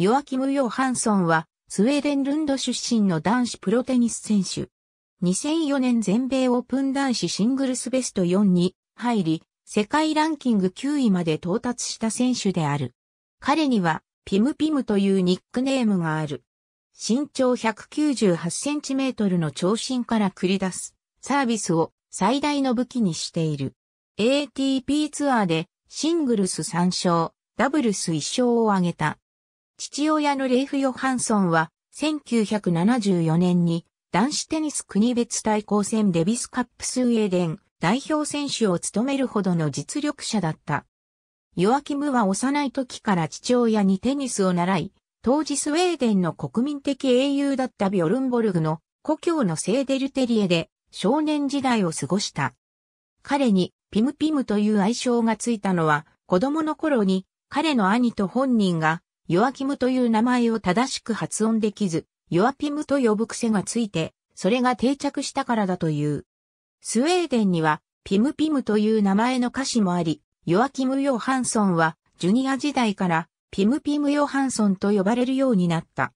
ヨアキム・ヨハンソンは、スウェーデン・ルンド出身の男子プロテニス選手。2004年全米オープン男子シングルスベスト4に入り、世界ランキング9位まで到達した選手である。彼には、ピムピムというニックネームがある。身長1 9 8トルの長身から繰り出すサービスを最大の武器にしている。ATP ツアーでシングルス3勝、ダブルス1勝を挙げた。父親のレイフ・ヨハンソンは、1974年に男子テニス国別対抗戦デビスカップスウェーデン代表選手を務めるほどの実力者だった。ヨアキムは幼い時から父親にテニスを習い、当時スウェーデンの国民的英雄だったビョルンボルグの故郷のセーデルテリエで少年時代を過ごした。彼にピムピムという愛称がついたのは子供の頃に彼の兄と本人がヨアキムという名前を正しく発音できず、ヨアピムと呼ぶ癖がついて、それが定着したからだという。スウェーデンには、ピムピムという名前の歌詞もあり、ヨアキム・ヨハンソンは、ジュニア時代から、ピムピム・ヨハンソンと呼ばれるようになった。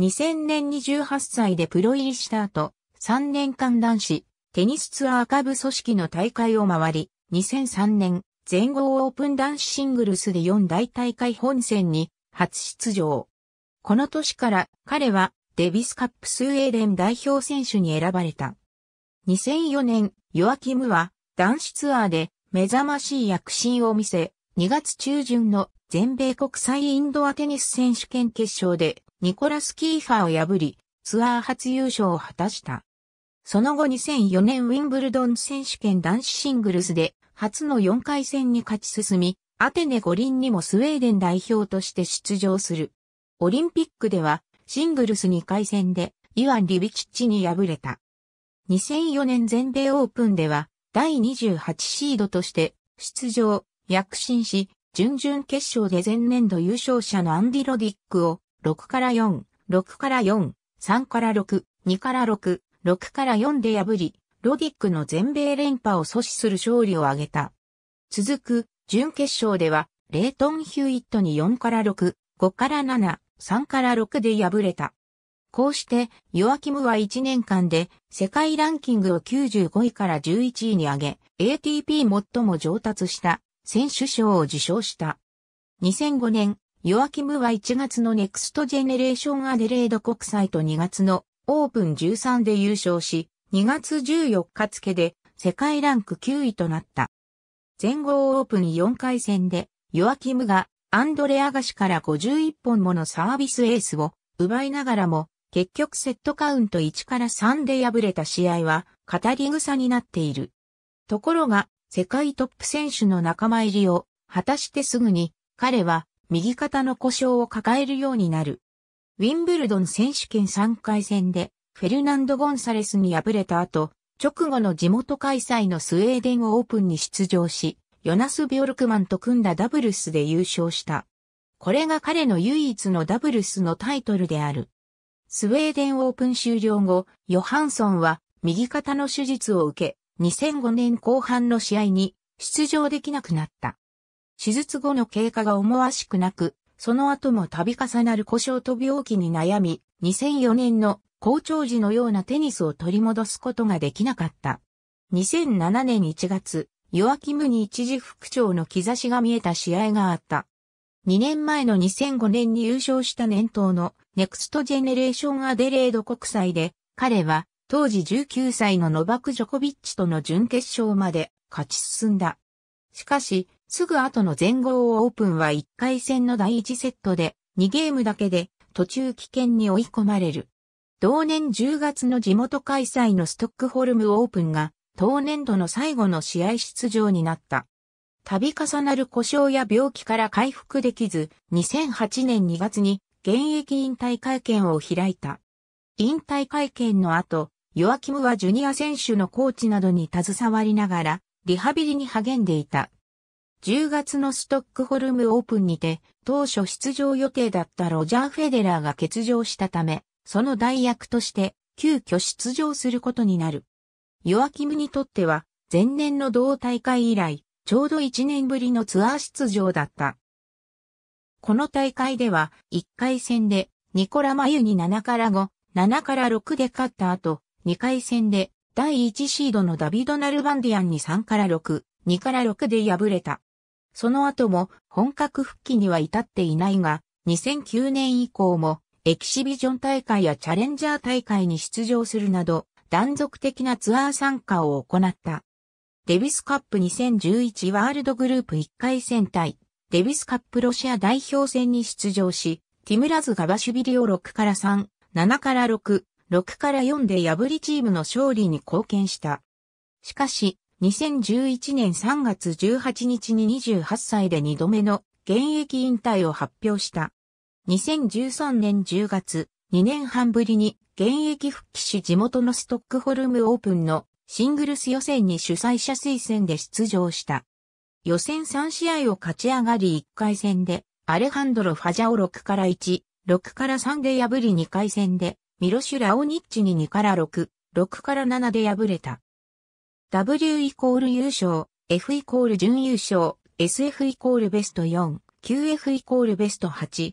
2000年に18歳でプロ入りした後、3年間男子、テニスツアー下部組織の大会を回り、2003年、全豪オープン男子シングルスで4大大会本戦に初出場。この年から彼はデビスカップスウェーデン代表選手に選ばれた。2004年、ヨアキムは男子ツアーで目覚ましい躍進を見せ、2月中旬の全米国際インドアテニス選手権決勝でニコラス・キーファーを破り、ツアー初優勝を果たした。その後2004年ウィンブルドン選手権男子シングルスで初の4回戦に勝ち進み、アテネ五輪にもスウェーデン代表として出場する。オリンピックではシングルス2回戦でイワン・リビキッチに敗れた。2004年全米オープンでは第28シードとして出場、躍進し、準々決勝で前年度優勝者のアンディ・ロディックを6から4、6から4、3から6、2から6、6から4で破り、ロディックの全米連覇を阻止する勝利を挙げた。続く準決勝では、レイトン・ヒューイットに4から6、5から7、3から6で敗れた。こうして、ヨアキムは1年間で世界ランキングを95位から11位に上げ、ATP 最も上達した選手賞を受賞した。2005年、ヨアキムは1月のネクストジェネレーションアデレード国際と2月のオープン13で優勝し、2月14日付で世界ランク9位となった。全豪オープン4回戦で、ヨアキムがアンドレアガシから51本ものサービスエースを奪いながらも、結局セットカウント1から3で敗れた試合は、語り草になっている。ところが、世界トップ選手の仲間入りを果たしてすぐに、彼は右肩の故障を抱えるようになる。ウィンブルドン選手権3回戦で、フェルナンド・ゴンサレスに敗れた後、直後の地元開催のスウェーデンオープンに出場し、ヨナス・ビョルクマンと組んだダブルスで優勝した。これが彼の唯一のダブルスのタイトルである。スウェーデンオープン終了後、ヨハンソンは右肩の手術を受け、2005年後半の試合に出場できなくなった。手術後の経過が思わしくなく、その後も度重なる故障と病気に悩み、2004年の校長時のようなテニスを取り戻すことができなかった。2007年1月、ヨアキムに一時副長の兆しが見えた試合があった。2年前の2005年に優勝した年頭のネクストジェネレーションアデレード国際で、彼は当時19歳のノバク・ジョコビッチとの準決勝まで勝ち進んだ。しかし、すぐ後の全豪オープンは1回戦の第1セットで2ゲームだけで途中危険に追い込まれる。同年10月の地元開催のストックホルムオープンが、当年度の最後の試合出場になった。度重なる故障や病気から回復できず、2008年2月に現役引退会見を開いた。引退会見の後、ヨアキムはジュニア選手のコーチなどに携わりながら、リハビリに励んでいた。10月のストックホルムオープンにて、当初出場予定だったロジャー・フェデラーが欠場したため、その代役として急遽出場することになる。ヨアキムにとっては前年の同大会以来、ちょうど1年ぶりのツアー出場だった。この大会では1回戦でニコラ・マユに7から5、7から6で勝った後、2回戦で第1シードのダビド・ナルバンディアンに3から6、2から6で敗れた。その後も本格復帰には至っていないが、2009年以降もエキシビジョン大会やチャレンジャー大会に出場するなど、断続的なツアー参加を行った。デビスカップ2011ワールドグループ1回戦対、デビスカップロシア代表戦に出場し、ティムラズ・ガバシュビリを6から3、7から6、6から4で破りチームの勝利に貢献した。しかし、2011年3月18日に28歳で2度目の現役引退を発表した。2013年10月、2年半ぶりに現役復帰し地元のストックホルムオープンのシングルス予選に主催者推薦で出場した。予選3試合を勝ち上がり1回戦でアレハンドロ・ファジャオ6から1、6から3で破り2回戦でミロシュ・ラオニッチに2から6、6から7で敗れた。W イコール優勝、F イコール準優勝、SF イコールベスト4、QF イコールベスト8、